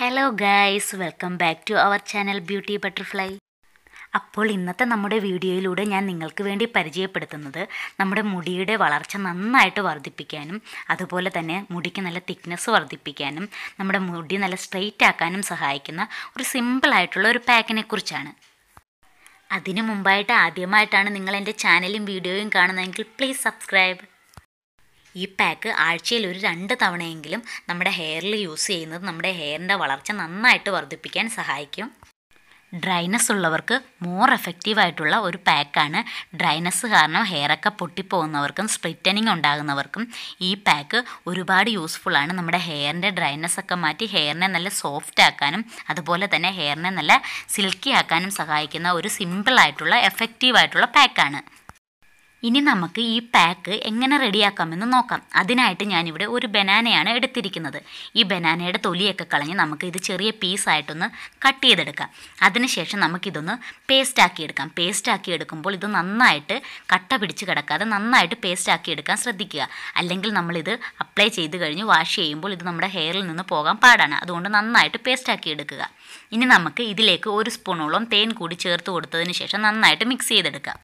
hello guys welcome back to our channel beauty butterfly അപ്പോൾ ഇന്നത്തെ നമ്മുടെ വീഡിയോയിലൂടെ ഞാൻ നിങ്ങൾക്ക് വേണ്ടി പരിചയപ്പെടുത്തുന്നത് നമ്മുടെ മുടിയുടെ വളർച്ച നന്നായിട്ട് വർദ്ധിപ്പിക്കാനും അതുപോലെ തന്നെ മുടിക്ക് നല്ല തിക്നെസ് വർദ്ധിപ്പിക്കാനും നമ്മുടെ മുടി നല്ല സ്ട്രെയിറ്റ് ആക്കാനും സഹായിക്കുന്ന ഒരു സിമ്പിളായിട്ടുള്ള ഒരു പാക്കിനെ കുറിച്ചാണ് അതിനു മുമ്പായിട്ട് ആദ്യമായിട്ടാണ് നിങ്ങൾ എൻ്റെ ചാനലും വീഡിയോയും കാണുന്നതെങ്കിൽ പ്ലീസ് സബ്സ്ക്രൈബ് ഈ പാക്ക് ആഴ്ചയിൽ ഒരു രണ്ട് തവണയെങ്കിലും നമ്മുടെ ഹെയറിൽ യൂസ് ചെയ്യുന്നത് നമ്മുടെ ഹെയറിൻ്റെ വളർച്ച നന്നായിട്ട് വർദ്ധിപ്പിക്കാൻ സഹായിക്കും ഡ്രൈനസ് ഉള്ളവർക്ക് മോർ എഫക്റ്റീവ് ആയിട്ടുള്ള ഒരു പാക്കാണ് ഡ്രൈനസ് കാരണം ഹെയറൊക്കെ പൊട്ടിപ്പോകുന്നവർക്കും സ്പ്രിറ്റനിങ് ഉണ്ടാകുന്നവർക്കും ഈ പാക്ക് ഒരുപാട് യൂസ്ഫുള്ളാണ് നമ്മുടെ ഹെയറിൻ്റെ ഡ്രൈനസ് ഒക്കെ മാറ്റി ഹെയറിനെ നല്ല സോഫ്റ്റ് ആക്കാനും അതുപോലെ തന്നെ ഹെയറിനെ നല്ല സിൽക്കി ആക്കാനും സഹായിക്കുന്ന ഒരു സിമ്പിളായിട്ടുള്ള എഫക്റ്റീവ് ആയിട്ടുള്ള പാക്കാണ് ഇനി നമുക്ക് ഈ പാക്ക് എങ്ങനെ റെഡിയാക്കാമെന്ന് നോക്കാം അതിനായിട്ട് ഞാനിവിടെ ഒരു ബനാനയാണ് എടുത്തിരിക്കുന്നത് ഈ ബനാനയുടെ തൊലിയൊക്കെ കളഞ്ഞ് നമുക്ക് ഇത് ചെറിയ പീസായിട്ടൊന്ന് കട്ട് ചെയ്തെടുക്കാം അതിനുശേഷം നമുക്കിതൊന്ന് പേസ്റ്റാക്കി എടുക്കാം പേസ്റ്റാക്കി എടുക്കുമ്പോൾ ഇത് നന്നായിട്ട് കട്ട പിടിച്ച് കിടക്കാതെ നന്നായിട്ട് പേസ്റ്റാക്കി എടുക്കാൻ ശ്രദ്ധിക്കുക അല്ലെങ്കിൽ നമ്മളിത് അപ്ലൈ ചെയ്ത് കഴിഞ്ഞ് വാഷ് ചെയ്യുമ്പോൾ ഇത് നമ്മുടെ ഹെയറിൽ നിന്ന് പോകാൻ പാടാണ് അതുകൊണ്ട് നന്നായിട്ട് പേസ്റ്റാക്കി എടുക്കുക ഇനി നമുക്ക് ഇതിലേക്ക് ഒരു സ്പൂണോളം തേൻ കൂടി ചേർത്ത് കൊടുത്തതിന് ശേഷം നന്നായിട്ട് മിക്സ് ചെയ്തെടുക്കാം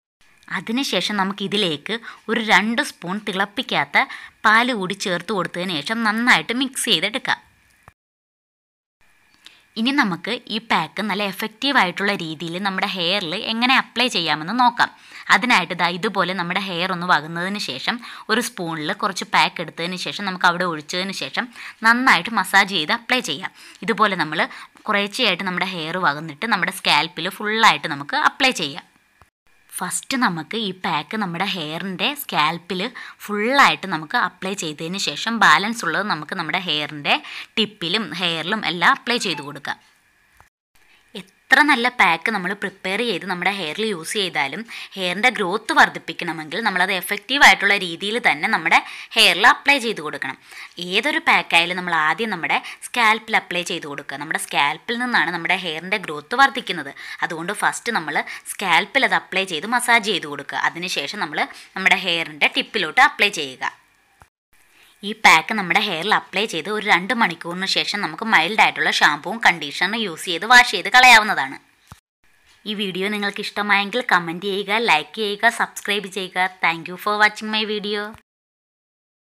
അതിനുശേഷം നമുക്ക് ഇതിലേക്ക് ഒരു രണ്ട് സ്പൂൺ തിളപ്പിക്കാത്ത പാൽ കൂടി ചേർത്ത് കൊടുത്തതിന് ശേഷം നന്നായിട്ട് മിക്സ് ചെയ്തെടുക്കാം ഇനി നമുക്ക് ഈ പാക്ക് നല്ല ആയിട്ടുള്ള രീതിയിൽ നമ്മുടെ ഹെയറിൽ എങ്ങനെ അപ്ലൈ ചെയ്യാമെന്ന് നോക്കാം അതിനായിട്ട് ഇതാ ഇതുപോലെ നമ്മുടെ ഹെയർ ഒന്ന് വകുന്നതിന് ശേഷം ഒരു സ്പൂണിൽ കുറച്ച് പാക്ക് എടുത്തതിന് ശേഷം നമുക്ക് അവിടെ ഒഴിച്ചതിന് ശേഷം നന്നായിട്ട് മസാജ് ചെയ്ത് അപ്ലൈ ചെയ്യാം ഇതുപോലെ നമ്മൾ കുറേശ്ശെയായിട്ട് നമ്മുടെ ഹെയർ വകുന്നിട്ട് നമ്മുടെ സ്കാൽപ്പിൽ ഫുള്ളായിട്ട് നമുക്ക് അപ്ലൈ ചെയ്യാം ഫസ്റ്റ് നമുക്ക് ഈ പാക്ക് നമ്മുടെ ഹെയറിൻ്റെ സ്കാൽപ്പിൽ ഫുള്ളായിട്ട് നമുക്ക് അപ്ലൈ ചെയ്തതിന് ശേഷം ബാലൻസ് ഉള്ളത് നമുക്ക് നമ്മുടെ ഹെയറിൻ്റെ ടിപ്പിലും ഹെയറിലും എല്ലാം അപ്ലൈ ചെയ്ത് കൊടുക്കാം എത്ര നല്ല പാക്ക് നമ്മൾ പ്രിപ്പയർ ചെയ്ത് നമ്മുടെ ഹെയറിൽ യൂസ് ചെയ്താലും ഹെയറിൻ്റെ ഗ്രോത്ത് വർദ്ധിപ്പിക്കണമെങ്കിൽ നമ്മളത് എഫക്റ്റീവ് ആയിട്ടുള്ള രീതിയിൽ തന്നെ നമ്മുടെ ഹെയറിൽ അപ്ലൈ ചെയ്ത് കൊടുക്കണം ഏതൊരു പാക്കായാലും നമ്മൾ ആദ്യം നമ്മുടെ സ്കാൽപ്പിൽ അപ്ലൈ ചെയ്ത് കൊടുക്കുക നമ്മുടെ സ്കാൽപ്പിൽ നിന്നാണ് നമ്മുടെ ഹെയറിൻ്റെ ഗ്രോത്ത് വർദ്ധിക്കുന്നത് അതുകൊണ്ട് ഫസ്റ്റ് നമ്മൾ സ്കാൽപ്പിൽ അത് അപ്ലൈ ചെയ്ത് മസാജ് ചെയ്ത് കൊടുക്കുക അതിനുശേഷം നമ്മൾ നമ്മുടെ ഹെയറിൻ്റെ ടിപ്പിലോട്ട് അപ്ലൈ ചെയ്യുക ഈ പാക്ക് നമ്മുടെ ഹെയറിൽ അപ്ലൈ ചെയ്ത് ഒരു രണ്ട് മണിക്കൂറിന് ശേഷം നമുക്ക് മൈൽഡായിട്ടുള്ള ഷാമ്പുവും കണ്ടീഷണറും യൂസ് ചെയ്ത് വാഷ് ചെയ്ത് കളയാവുന്നതാണ് ഈ വീഡിയോ നിങ്ങൾക്ക് ഇഷ്ടമായെങ്കിൽ കമൻറ്റ് ചെയ്യുക ലൈക്ക് ചെയ്യുക സബ്സ്ക്രൈബ് ചെയ്യുക thank for watching my video